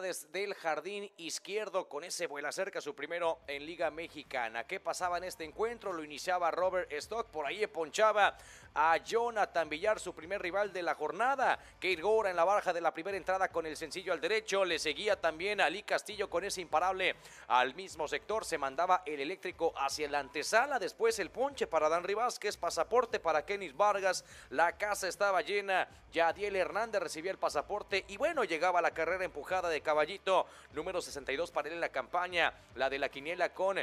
desde del jardín izquierdo. Con ese vuelo cerca su primero en Liga Mexicana. ¿Qué pasaba en este encuentro? Lo iniciaba Robert Stock. Por ahí ponchaba a Jonathan Villar, su primer rival de la jornada. Kate Gora en la barja de la primera entrada con el sencillo al derecho. Le seguía también Ali Castillo con ese imparable al mismo sector. Se mandaba el eléctrico hacia la antesala. Después el ponche para Dan es Pasaporte para Kenis Vargas. La casa estaba llena. Yadiel Hernández recibía el pasaporte. Y bueno, llegaba la carrera empujada de caballito. Número 62 para él en la campaña. La de la quiniela con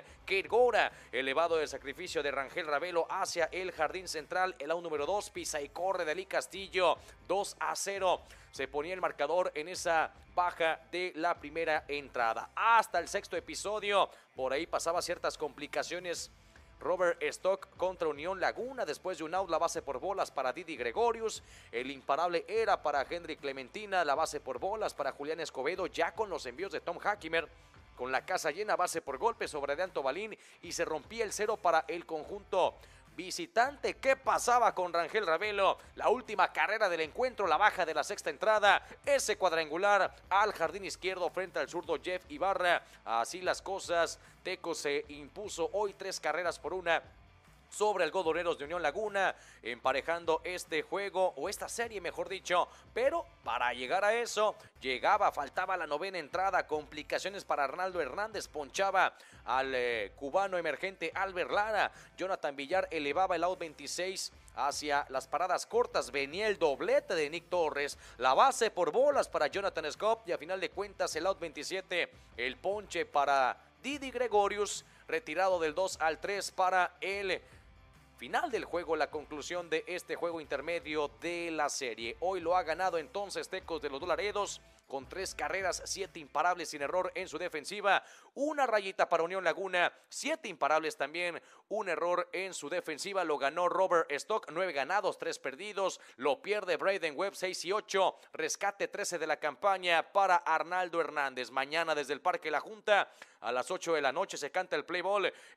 Gora Elevado el sacrificio de Rangel Ravelo hacia el jardín central. El aún número 2 pisa y corre de Ali Castillo. 2 a 0 se ponía el marcador en esa baja de la primera entrada. Hasta el sexto episodio, por ahí pasaba ciertas complicaciones Robert Stock contra Unión Laguna. Después de un out, la base por bolas para Didi Gregorius. El imparable era para Henry Clementina. La base por bolas para Julián Escobedo, ya con los envíos de Tom Hackimer. Con la casa llena, base por golpe sobre Dean Balín y se rompía el cero para el conjunto visitante. ¿Qué pasaba con Rangel Ravelo? La última carrera del encuentro, la baja de la sexta entrada, ese cuadrangular al jardín izquierdo frente al zurdo Jeff Ibarra. Así las cosas, Teco se impuso hoy tres carreras por una sobre Algodoneros de Unión Laguna, emparejando este juego o esta serie, mejor dicho. Pero para llegar a eso, llegaba, faltaba la novena entrada, complicaciones para Arnaldo Hernández, ponchaba al eh, cubano emergente Albert Lara, Jonathan Villar elevaba el out 26 hacia las paradas cortas. Venía el doblete de Nick Torres, la base por bolas para Jonathan Scott y a final de cuentas el out 27, el ponche para Didi Gregorius, retirado del 2 al 3 para el final del juego, la conclusión de este juego intermedio de la serie. Hoy lo ha ganado entonces Tecos de los Dolaredos con tres carreras, siete imparables sin error en su defensiva, una rayita para Unión Laguna, siete imparables también, un error en su defensiva, lo ganó Robert Stock, nueve ganados, tres perdidos, lo pierde Braden Webb, seis y ocho, rescate trece de la campaña para Arnaldo Hernández. Mañana desde el Parque La Junta a las ocho de la noche se canta el play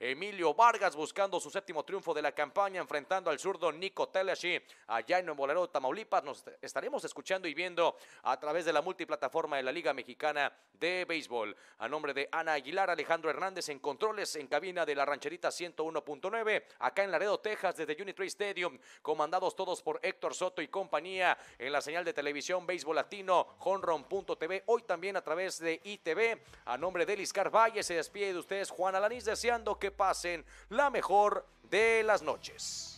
Emilio Vargas buscando su séptimo triunfo de la campaña, enfrentando al zurdo Nico Teleshi allá en Nuevo Tamaulipas. Nos estaremos escuchando y viendo a través de la multiplata forma de la Liga Mexicana de Béisbol. A nombre de Ana Aguilar, Alejandro Hernández en controles en cabina de la rancherita 101.9, acá en Laredo, Texas, desde Unitree Stadium, comandados todos por Héctor Soto y compañía en la señal de televisión Béisbol Latino, honron.tv, hoy también a través de ITV. A nombre de Lizcar Valle se despide de ustedes Juan Alanis deseando que pasen la mejor de las noches.